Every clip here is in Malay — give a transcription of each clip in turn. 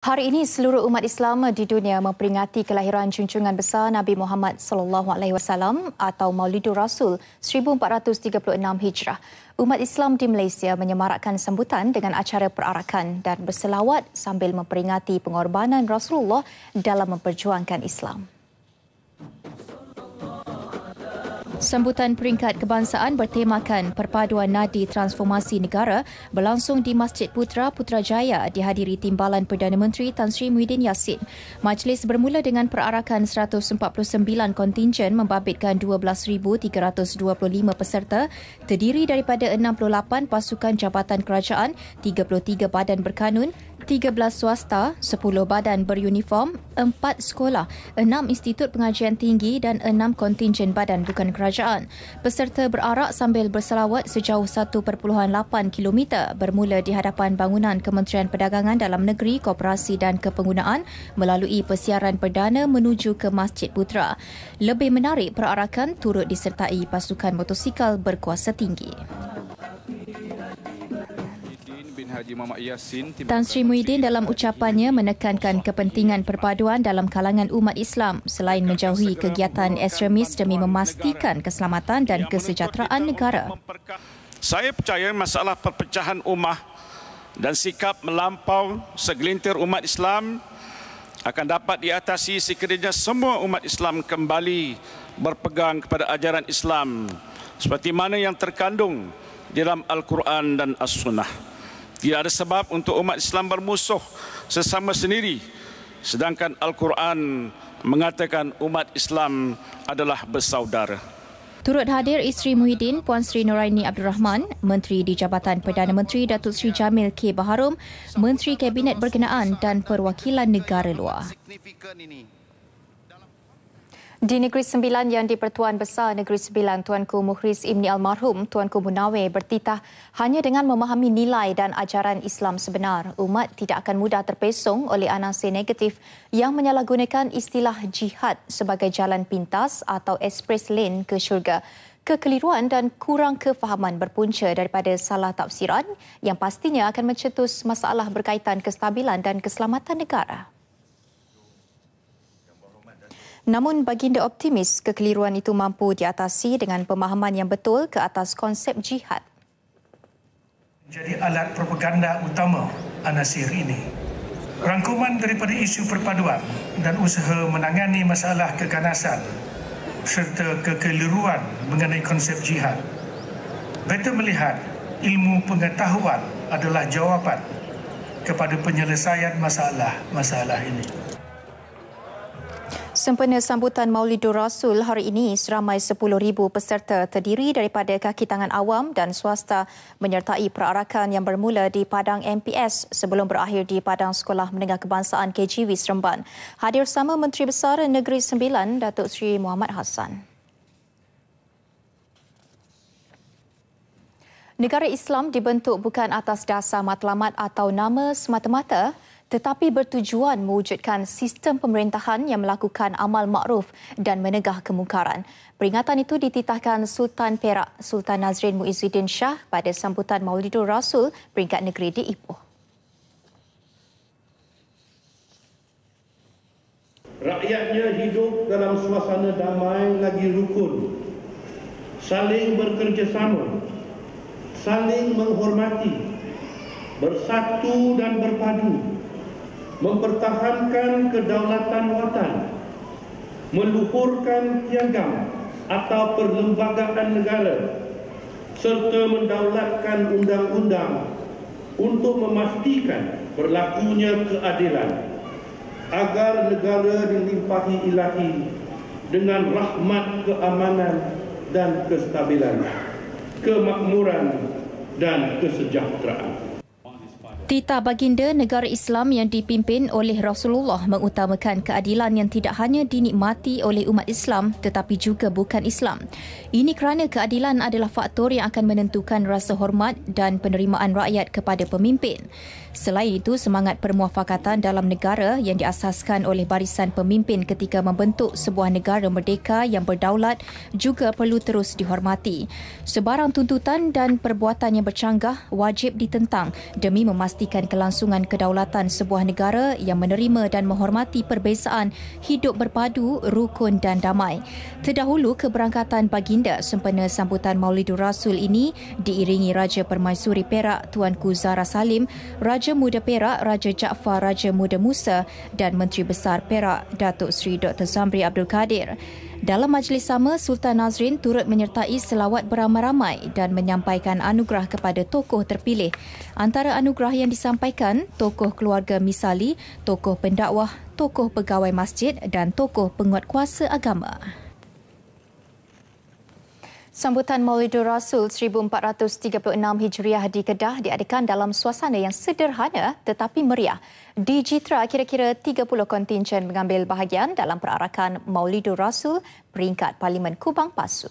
Hari ini seluruh umat Islam di dunia memperingati kelahiran junjungan besar Nabi Muhammad sallallahu alaihi wasallam atau Maulidur Rasul 1436 Hijrah. Umat Islam di Malaysia menyemarakkan sambutan dengan acara perarakan dan berselawat sambil memperingati pengorbanan Rasulullah dalam memperjuangkan Islam. Sambutan peringkat kebangsaan bertemakan Perpaduan Nadi Transformasi Negara berlangsung di Masjid Putra Putrajaya dihadiri Timbalan Perdana Menteri Tan Sri Muhyiddin Yassin. Majlis bermula dengan perarakan 149 kontingen membabitkan 12,325 peserta terdiri daripada 68 pasukan jabatan kerajaan, 33 badan berkanun, 13 swasta, 10 badan beruniform, 4 sekolah, 6 institut pengajian tinggi dan 6 kontingen badan bukan kerajaan kerajaan beserta berarak sambil berselawat sejauh 1.8 km bermula di hadapan bangunan Kementerian Perdagangan Dalam Negeri, Koperasi dan Kepenggunaan melalui persiaran perdana menuju ke Masjid Putra. Lebih menarik perarakan turut disertai pasukan motosikal berkuasa tinggi. Tan Sri Muhyiddin dalam ucapannya menekankan kepentingan perpaduan dalam kalangan umat Islam selain menjauhi kegiatan ekstremis demi memastikan keselamatan dan kesejahteraan negara. Saya percaya masalah perpecahan umat dan sikap melampau segelintir umat Islam akan dapat diatasi sekiranya semua umat Islam kembali berpegang kepada ajaran Islam seperti mana yang terkandung dalam Al-Quran dan As-Sunnah. al quran dan as sunnah tidak ada sebab untuk umat Islam bermusuh sesama sendiri. Sedangkan Al-Quran mengatakan umat Islam adalah bersaudara. Turut hadir isteri Muhyiddin, Puan Sri Nuraini Abdul Rahman, Menteri di Jabatan Perdana Menteri Datuk Sri Jamil K. Baharum, Menteri Kabinet Berkenaan dan Perwakilan Negara Luar. Di Negeri Sembilan yang di Pertuan Besar Negeri Sembilan, Tuanku Muhriz Ibni Almarhum, Tuanku Munawir bertitah hanya dengan memahami nilai dan ajaran Islam sebenar. Umat tidak akan mudah terpesong oleh anasi negatif yang menyalahgunakan istilah jihad sebagai jalan pintas atau express lane ke syurga. Kekeliruan dan kurang kefahaman berpunca daripada salah tafsiran yang pastinya akan mencetus masalah berkaitan kestabilan dan keselamatan negara. Namun baginda optimis kekeliruan itu mampu diatasi dengan pemahaman yang betul ke atas konsep jihad. Menjadi alat propaganda utama Anasir ini. Rangkuman daripada isu perpaduan dan usaha menangani masalah keganasan serta kekeliruan mengenai konsep jihad. Better melihat ilmu pengetahuan adalah jawapan kepada penyelesaian masalah-masalah ini sempena sambutan Maulidur Rasul hari ini seramai 10,000 peserta terdiri daripada kaki tangan awam dan swasta menyertai perarakan yang bermula di Padang MPS sebelum berakhir di Padang Sekolah Menengah Kebangsaan KGW Seremban. Hadir sama Menteri Besar Negeri Sembilan, Datuk Sri Muhammad Hassan. Negara Islam dibentuk bukan atas dasar matlamat atau nama semata-mata, tetapi bertujuan mewujudkan sistem pemerintahan yang melakukan amal makruf dan menegah kemungkaran. Peringatan itu dititahkan Sultan Perak Sultan Nazrin Muizzuddin Shah pada sambutan Maulidur Rasul peringkat negeri di Ipoh. Rakyatnya hidup dalam suasana damai lagi rukun. Saling bekerjasama. Saling menghormati. Bersatu dan berpadu mempertahankan kedaulatan watan, meluhurkan piagam atau perlembagaan negara serta mendaulatkan undang-undang untuk memastikan berlakunya keadilan agar negara dilimpahi ilahi dengan rahmat keamanan dan kestabilan, kemakmuran dan kesejahteraan. Tita Baginda Negara Islam yang dipimpin oleh Rasulullah mengutamakan keadilan yang tidak hanya dinikmati oleh umat Islam tetapi juga bukan Islam. Ini kerana keadilan adalah faktor yang akan menentukan rasa hormat dan penerimaan rakyat kepada pemimpin. Selain itu, semangat permuafakatan dalam negara yang diasaskan oleh barisan pemimpin ketika membentuk sebuah negara merdeka yang berdaulat juga perlu terus dihormati. Sebarang tuntutan dan perbuatan yang bercanggah wajib ditentang demi memastikan memastikan kelangsungan kedaulatan sebuah negara yang menerima dan menghormati perbezaan hidup berpadu, rukun dan damai. Terdahulu, keberangkatan baginda sempena sambutan Maulidur Rasul ini diiringi Raja Permaisuri Perak Tuanku Zara Salim, Raja Muda Perak Raja Jaafar Raja Muda Musa dan Menteri Besar Perak Datuk Seri Dr. Zamri Abdul Kadir. Dalam majlis sama, Sultan Nazrin turut menyertai selawat beramai-ramai dan menyampaikan anugerah kepada tokoh terpilih. Antara anugerah yang disampaikan, tokoh keluarga Misali, tokoh pendakwah, tokoh pegawai masjid dan tokoh penguatkuasa agama. Sambutan Maulidur Rasul 1436 Hijriah di Kedah diadakan dalam suasana yang sederhana tetapi meriah. Di Jitra, kira-kira 30 kontingen mengambil bahagian dalam perarakan Maulidur Rasul peringkat Parlimen Kubang Pasu.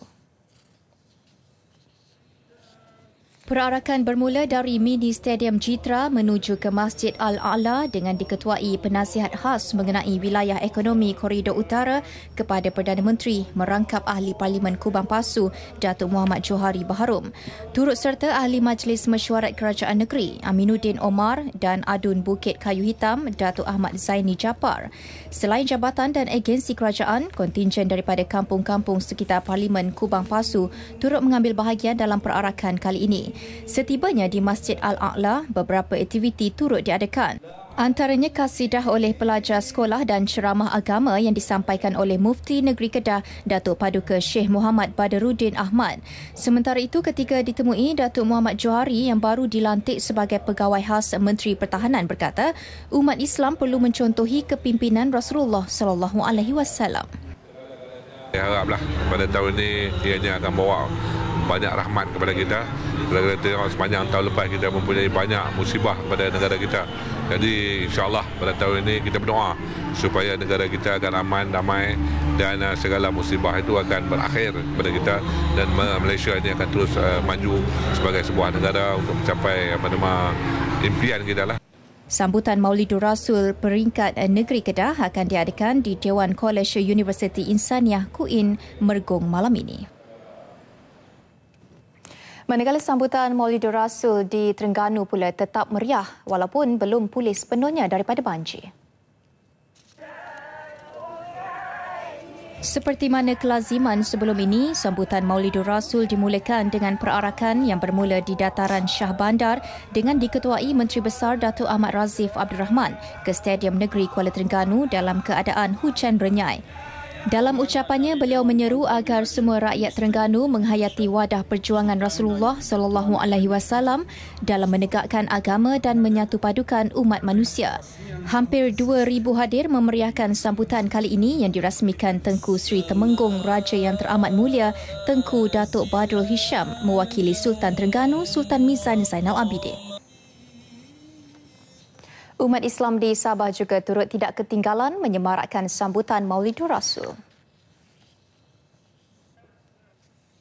Perarakan bermula dari mini stadium Citra menuju ke Masjid Al-A'la dengan diketuai penasihat khas mengenai wilayah ekonomi koridor utara kepada Perdana Menteri merangkap ahli parlimen Kubang Pasu Datuk Muhammad Johari Baharum turut serta ahli majlis mesyuarat kerajaan negeri Aminuddin Omar dan adun Bukit Kayu Hitam Datuk Ahmad Zaini Japar selain jabatan dan agensi kerajaan kontingen daripada kampung-kampung sekitar parlimen Kubang Pasu turut mengambil bahagian dalam perarakan kali ini Setibanya di Masjid Al-Aqla, beberapa aktiviti turut diadakan. Antaranya kasidah oleh pelajar sekolah dan ceramah agama yang disampaikan oleh Mufti Negeri Kedah, Datuk Paduka Syekh Muhammad Badaruddin Ahmad. Sementara itu ketika ditemui, Datuk Muhammad Johari yang baru dilantik sebagai pegawai khas Menteri Pertahanan berkata, umat Islam perlu mencontohi kepimpinan Rasulullah SAW. Saya haraplah pada tahun ini ianya akan bawa banyak rahmat kepada kita. Kita tengok sepanjang tahun lepas kita mempunyai banyak musibah kepada negara kita. Jadi insyaAllah pada tahun ini kita berdoa supaya negara kita akan aman, damai dan uh, segala musibah itu akan berakhir kepada kita dan Malaysia ini akan terus uh, maju sebagai sebuah negara untuk mencapai apa nama impian kita lah. Sambutan Maulidur Rasul peringkat uh, negeri Kedah akan diadakan di Dewan College University Insaniah Kuin Mergong malam ini. Manakala sambutan Maulidur Rasul di Terengganu pula tetap meriah walaupun belum pulih sepenuhnya daripada banjir. Seperti mana kelaziman sebelum ini, sambutan Maulidur Rasul dimulakan dengan perarakan yang bermula di dataran Shah Bandar dengan diketuai Menteri Besar Datuk Ahmad Razif Abdul Rahman ke Stadium Negeri Kuala Terengganu dalam keadaan hujan renyai. Dalam ucapannya, beliau menyeru agar semua rakyat Terengganu menghayati wadah perjuangan Rasulullah sallallahu alaihi wasallam dalam menegakkan agama dan menyatu padukan umat manusia. Hampir 2000 hadir memeriahkan sambutan kali ini yang dirasmikan Tengku Sri Temenggung Raja yang teramat mulia Tengku Datuk Badrul Hisham mewakili Sultan Terengganu Sultan Mizan Zainal Abidin. Umat Islam di Sabah juga turut tidak ketinggalan menyemarakkan sambutan Maulidur Rasul.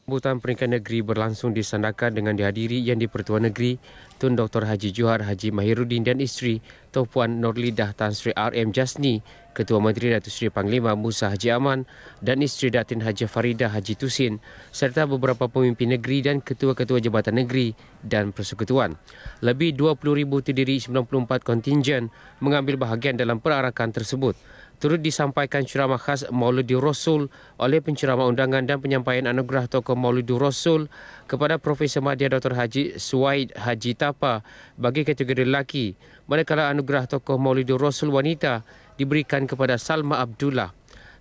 Sambutan peringkat negeri berlangsung disandakan dengan dihadiri yang di Pertuan Negeri Tun Dr. Haji Johar Haji Mahirudin dan isteri Tuan Puan Norlidah Tan Sri RM Jasni, Ketua Menteri Datuk Seri Panglima Musa Haji Aman dan isteri Datin Haji Farida Haji Tusin serta beberapa pemimpin negeri dan ketua-ketua jabatan negeri dan persekutuan. Lebih 20,000 terdiri 94 kontingen mengambil bahagian dalam perarakan tersebut turut disampaikan ceramah khas Mauludur Rasul oleh penceramah undangan dan penyampaian anugerah tokoh Mauludur Rasul kepada Profesor Mahdiah Dr. Haji Suaid Haji Tapa bagi kategori lelaki manakala anugerah tokoh Mauludur Rasul wanita diberikan kepada Salma Abdullah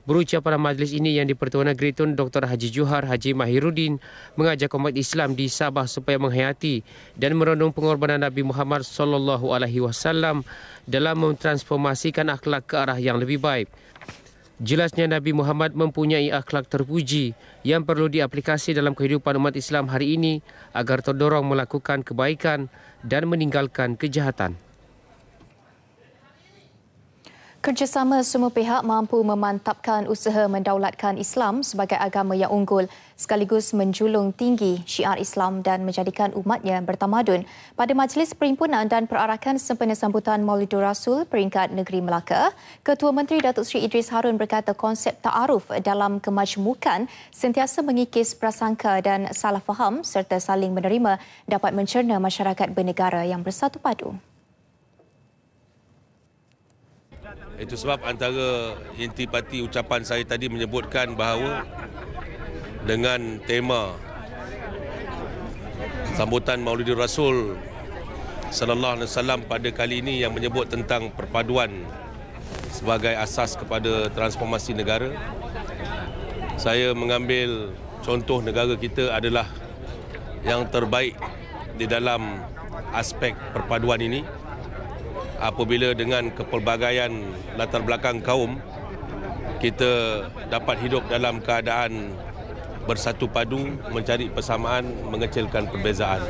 Berucap pada majlis ini yang dipertuan Negeri Tun Dr. Haji Juhar Haji Mahirudin mengajak umat Islam di Sabah supaya menghayati dan merenung pengorbanan Nabi Muhammad sallallahu alaihi wasallam dalam mentransformasikan akhlak ke arah yang lebih baik. Jelasnya Nabi Muhammad mempunyai akhlak terpuji yang perlu diaplikasi dalam kehidupan umat Islam hari ini agar terdorong melakukan kebaikan dan meninggalkan kejahatan. Kerjasama semua pihak mampu memantapkan usaha mendaulatkan Islam sebagai agama yang unggul sekaligus menjulung tinggi syiar Islam dan menjadikan umatnya bertamadun. Pada Majlis Perimpunan dan Perarakan Sempena Sambutan Maulidur Rasul peringkat Negeri Melaka, Ketua Menteri Datuk Seri Idris Harun berkata konsep ta'aruf dalam kemajmukan sentiasa mengikis prasangka dan salah faham serta saling menerima dapat mencerna masyarakat bernegara yang bersatu padu. Itu sebab antara intipati ucapan saya tadi menyebutkan bahawa dengan tema sambutan Maulidur Rasul sallallahu alaihi wasallam pada kali ini yang menyebut tentang perpaduan sebagai asas kepada transformasi negara. Saya mengambil contoh negara kita adalah yang terbaik di dalam aspek perpaduan ini apabila dengan kepelbagaian latar belakang kaum kita dapat hidup dalam keadaan bersatu padu mencari persamaan mengecilkan perbezaan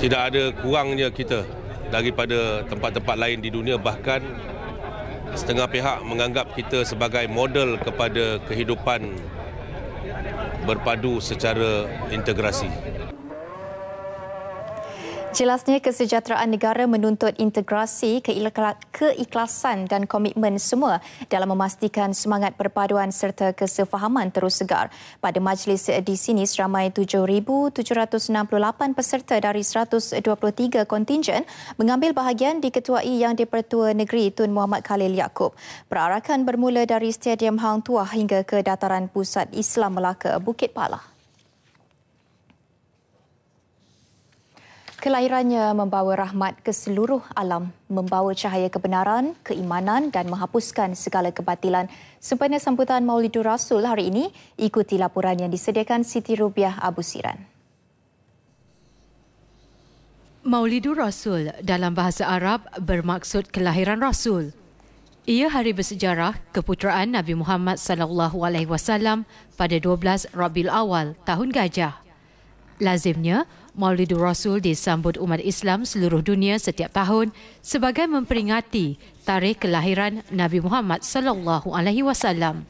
tidak ada kurangnya kita daripada tempat-tempat lain di dunia bahkan setengah pihak menganggap kita sebagai model kepada kehidupan berpadu secara integrasi Jelasnya kesejahteraan negara menuntut integrasi keikhlasan dan komitmen semua dalam memastikan semangat perpaduan serta kesefahaman terus segar. Pada majlis di sini seramai 7,768 peserta dari 123 kontingen mengambil bahagian diketuai Yang Dipertua Negeri Tun Muhammad Khalil Yaakob. Perarakan bermula dari Stadium Hang Tuah hingga ke Dataran Pusat Islam Melaka, Bukit Palah. Kelahirannya membawa rahmat ke seluruh alam, membawa cahaya kebenaran, keimanan dan menghapuskan segala kebatilan. Sempena sambutan Maulidur Rasul hari ini, ikuti laporan yang disediakan Siti Rubiah Abu Siran. Maulidur Rasul dalam bahasa Arab bermaksud kelahiran Rasul. Ia hari bersejarah keputeraan Nabi Muhammad sallallahu alaihi wasallam pada 12 Rabiul Awal tahun Gajah. Lazimnya, Maulidur Rasul disambut umat Islam seluruh dunia setiap tahun sebagai memperingati tarikh kelahiran Nabi Muhammad sallallahu alaihi wasallam.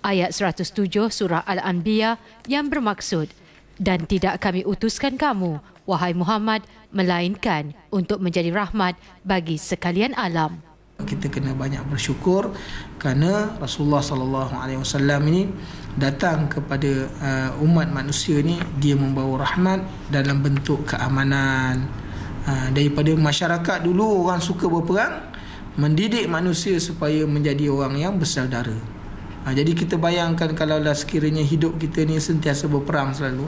Ayat 107 surah Al-Anbiya yang bermaksud dan tidak kami utuskan kamu wahai Muhammad melainkan untuk menjadi rahmat bagi sekalian alam. Kita kena banyak bersyukur kerana Rasulullah sallallahu alaihi wasallam ini datang kepada uh, umat manusia ni dia membawa rahmat dalam bentuk keamanan uh, daripada masyarakat dulu orang suka berperang mendidik manusia supaya menjadi orang yang bersaudara uh, jadi kita bayangkan kalau lah sekiranya hidup kita ni sentiasa berperang selalu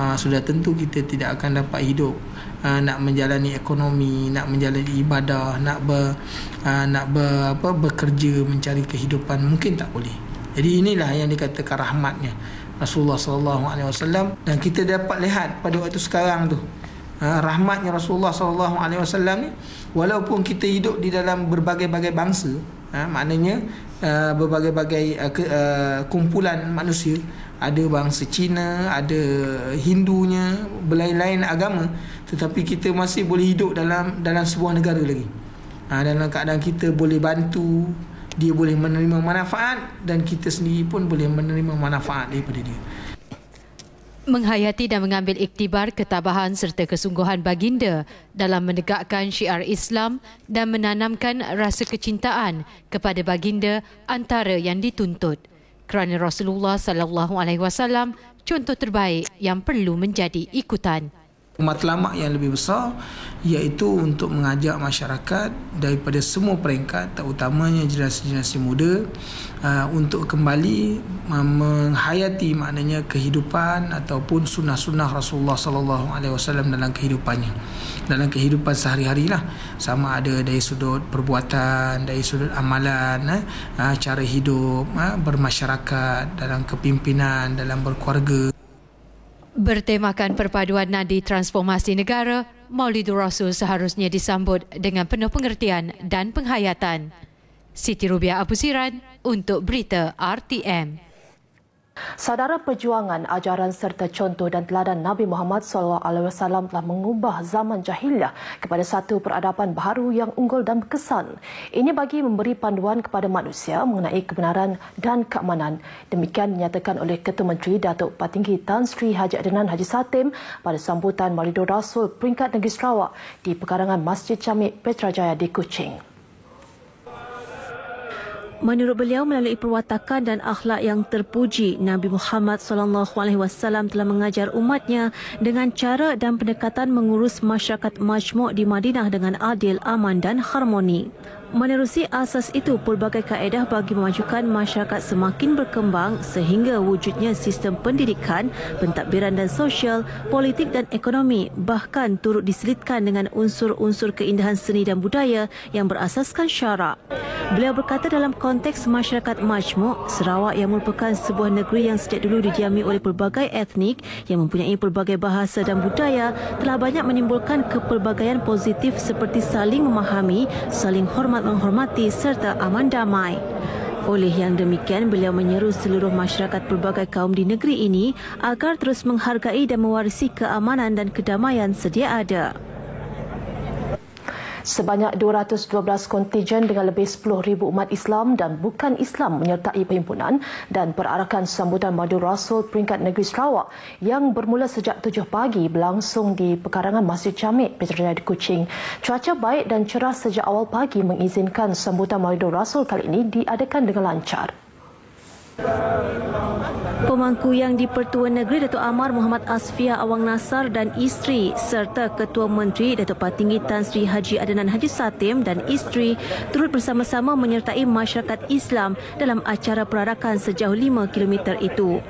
uh, sudah tentu kita tidak akan dapat hidup uh, nak menjalani ekonomi nak menjalani ibadah nak ber uh, nak ber apa bekerja mencari kehidupan mungkin tak boleh jadi inilah yang dikatakan rahmatnya Rasulullah SAW dan kita dapat lihat pada waktu sekarang tu ha, rahmatnya Rasulullah SAW ni walaupun kita hidup di dalam berbagai-bagai bangsa ha, maknanya ha, berbagai-bagai kumpulan manusia ada bangsa Cina, ada Hindunya, berlain-lain agama tetapi kita masih boleh hidup dalam dalam sebuah negara lagi. Ha, dalam keadaan kita boleh bantu dia boleh menerima manfaat dan kita sendiri pun boleh menerima manfaat daripada dia. Menghayati dan mengambil iktibar ketabahan serta kesungguhan baginda dalam menegakkan syiar Islam dan menanamkan rasa kecintaan kepada baginda antara yang dituntut. Kerana Rasulullah sallallahu alaihi wasallam contoh terbaik yang perlu menjadi ikutan matlamat yang lebih besar iaitu untuk mengajak masyarakat daripada semua peringkat terutamanya generasi-generasi muda uh, untuk kembali uh, menghayati maknanya kehidupan ataupun sunnah-sunnah Rasulullah sallallahu alaihi wasallam dalam kehidupannya dalam kehidupan sehari-harilah sama ada dari sudut perbuatan dari sudut amalan eh, uh, cara hidup eh, bermasyarakat dalam kepimpinan dalam berkeluarga Bertemakan perpaduan nadi transformasi negara, Maulidur Rasul seharusnya disambut dengan penuh pengertian dan penghayatan. Siti Rubia Abusiran untuk berita RTM. Saudara perjuangan, ajaran serta contoh dan teladan Nabi Muhammad SAW telah mengubah zaman jahiliah kepada satu peradaban baru yang unggul dan berkesan. Ini bagi memberi panduan kepada manusia mengenai kebenaran dan keamanan. Demikian dinyatakan oleh Ketua Menteri Datuk Patinggi Tan Sri Haji Adnan Haji Satim pada sambutan Maulidur Rasul peringkat negeri Sarawak di pekarangan Masjid Camik Petrajaya di Kuching. Menurut beliau melalui perwatakan dan akhlak yang terpuji Nabi Muhammad SAW telah mengajar umatnya dengan cara dan pendekatan mengurus masyarakat majmuk di Madinah dengan adil, aman dan harmoni. Menerusi asas itu pelbagai kaedah bagi memajukan masyarakat semakin berkembang sehingga wujudnya sistem pendidikan, pentadbiran dan sosial, politik dan ekonomi bahkan turut diselitkan dengan unsur-unsur keindahan seni dan budaya yang berasaskan syarak. Beliau berkata dalam konteks masyarakat majmuk, Sarawak yang merupakan sebuah negeri yang sejak dulu didiami oleh pelbagai etnik yang mempunyai pelbagai bahasa dan budaya telah banyak menimbulkan kepelbagaian positif seperti saling memahami, saling hormat amat menghormati serta aman damai. Oleh yang demikian, beliau menyeru seluruh masyarakat pelbagai kaum di negeri ini agar terus menghargai dan mewarisi keamanan dan kedamaian sedia ada. Sebanyak 212 kontijen dengan lebih 10,000 umat Islam dan bukan Islam menyertai perhimpunan dan perarakan sambutan Madu Rasul peringkat negeri Sarawak yang bermula sejak 7 pagi berlangsung di pekarangan Masjid Camik, Petra di Kuching. Cuaca baik dan cerah sejak awal pagi mengizinkan sambutan Maulidur Rasul kali ini diadakan dengan lancar. Pemangku yang di-Pertua Negeri Datuk Amar Muhammad Asfia Awang Nasar dan isteri serta Ketua Menteri Datuk Patinggi Tan Sri Haji Adnan Haji Satim dan isteri turut bersama-sama menyertai masyarakat Islam dalam acara perarakan sejauh 5 km itu.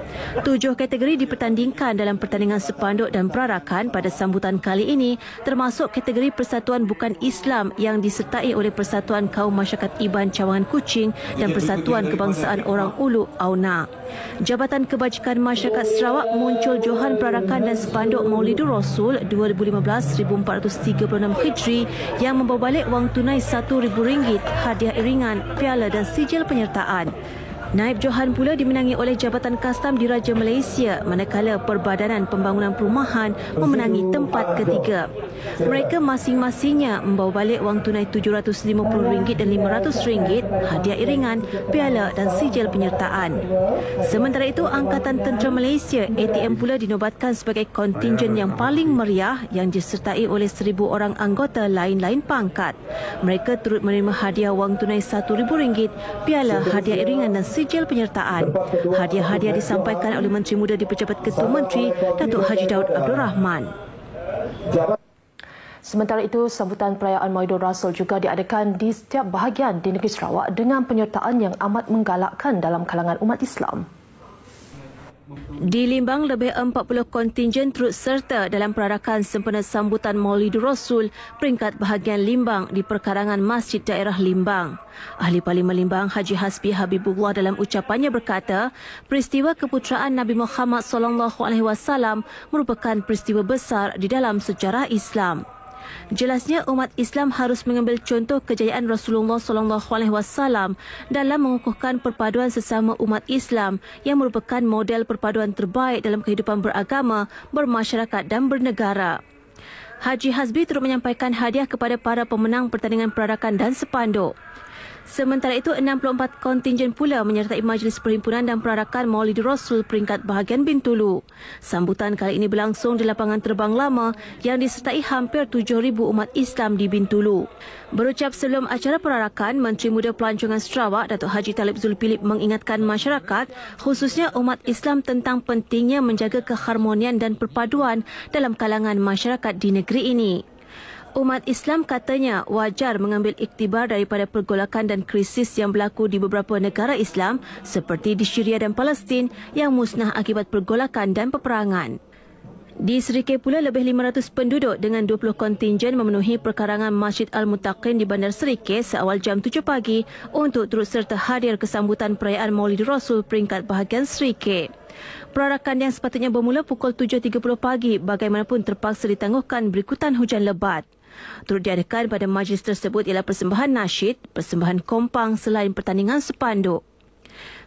Tujuh kategori dipertandingkan dalam pertandingan sepanduk dan perarakan pada sambutan kali ini termasuk kategori Persatuan Bukan Islam yang disertai oleh Persatuan Kaum Masyarakat Iban Cawangan kucing dan Persatuan Kebangsaan Orang Ulu Auna. Jabatan Kebajikan Masyarakat Sarawak muncul Johan Perarakan dan Sepanduk Maulidur Rasul 2015-1436 Hijri yang membawa balik wang tunai rm ringgit, hadiah iringan, piala dan sijil penyertaan. Naib Johan pula dimenangi oleh Jabatan Kastam di Raja Malaysia manakala Perbadanan Pembangunan Perumahan memenangi tempat ketiga. Mereka masing-masingnya membawa balik wang tunai RM750 dan RM500, hadiah iringan, piala dan sijil penyertaan. Sementara itu, Angkatan Tentera Malaysia ATM pula dinobatkan sebagai kontingen yang paling meriah yang disertai oleh seribu orang anggota lain-lain pangkat. Mereka turut menerima hadiah wang tunai RM1,000, piala, hadiah iringan dan sijil penyertaan. Hadiah-hadiah disampaikan oleh Menteri Muda di Pejabat Ketua Menteri, Datuk Haji Daud Abdul Rahman. Sementara itu, sambutan perayaan Maidul Rasul juga diadakan di setiap bahagian di negeri Sarawak dengan penyertaan yang amat menggalakkan dalam kalangan umat Islam. Di Limbang, lebih 40 kontingen turut serta dalam perarakan sempena sambutan Maulidur Rasul peringkat bahagian Limbang di perkarangan Masjid Daerah Limbang. Ahli Parlimen Limbang Haji Hasbi Habibullah dalam ucapannya berkata, peristiwa keputeraan Nabi Muhammad SAW merupakan peristiwa besar di dalam sejarah Islam. Jelasnya umat Islam harus mengambil contoh kejayaan Rasulullah sallallahu alaihi wasallam dalam mengukuhkan perpaduan sesama umat Islam yang merupakan model perpaduan terbaik dalam kehidupan beragama, bermasyarakat dan bernegara. Haji Hasbi turut menyampaikan hadiah kepada para pemenang pertandingan peradakan dan sepanduk. Sementara itu, 64 kontingen pula menyertai Majlis Perhimpunan dan Perarakan Maulid Rasul peringkat bahagian Bintulu. Sambutan kali ini berlangsung di lapangan terbang lama yang disertai hampir 7,000 umat Islam di Bintulu. Berucap sebelum acara perarakan, Menteri Muda Pelancongan Sarawak, Datuk Haji Talib Zul mengingatkan masyarakat, khususnya umat Islam tentang pentingnya menjaga keharmonian dan perpaduan dalam kalangan masyarakat di negeri ini. Umat Islam katanya wajar mengambil iktibar daripada pergolakan dan krisis yang berlaku di beberapa negara Islam seperti di Syria dan Palestin yang musnah akibat pergolakan dan peperangan. Di Serikai pula lebih 500 penduduk dengan 20 kontingen memenuhi perkarangan Masjid Al-Mutaqin di Bandar Serikai seawal jam 7 pagi untuk turut serta hadir kesambutan perayaan Maulid Rasul peringkat bahagian Serikai. Perarakan yang sepatutnya bermula pukul 7.30 pagi bagaimanapun terpaksa ditangguhkan berikutan hujan lebat. Turut diadakan pada majlis tersebut ialah persembahan nasyid, persembahan kompang selain pertandingan sepanduk.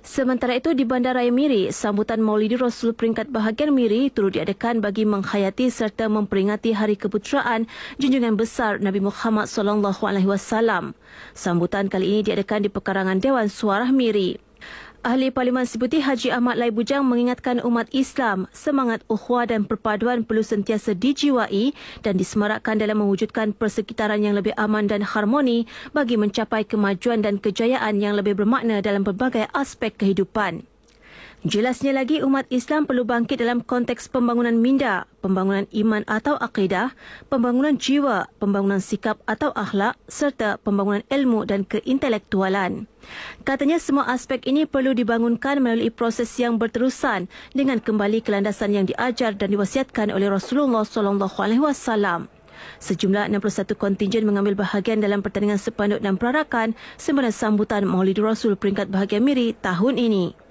Sementara itu di Bandaraya Miri, sambutan Maulidi Rasul peringkat bahagian Miri turut diadakan bagi menghayati serta memperingati Hari Keputeraan Junjungan Besar Nabi Muhammad SAW. Sambutan kali ini diadakan di pekarangan Dewan Suara Miri. Ahli Parlimen Seputi Haji Ahmad Lai Bujang mengingatkan umat Islam semangat ukhwa dan perpaduan perlu sentiasa dijiwai dan disemarakkan dalam mewujudkan persekitaran yang lebih aman dan harmoni bagi mencapai kemajuan dan kejayaan yang lebih bermakna dalam pelbagai aspek kehidupan. Jelasnya lagi umat Islam perlu bangkit dalam konteks pembangunan minda, pembangunan iman atau akidah, pembangunan jiwa, pembangunan sikap atau akhlak serta pembangunan ilmu dan keintelektualan. Katanya semua aspek ini perlu dibangunkan melalui proses yang berterusan dengan kembali ke landasan yang diajar dan diwasiatkan oleh Rasulullah SAW. Sejumlah 61 kontingen mengambil bahagian dalam pertandingan sepanduk dan perarakan sempena sambutan Maulid Rasul peringkat bahagian Miri tahun ini.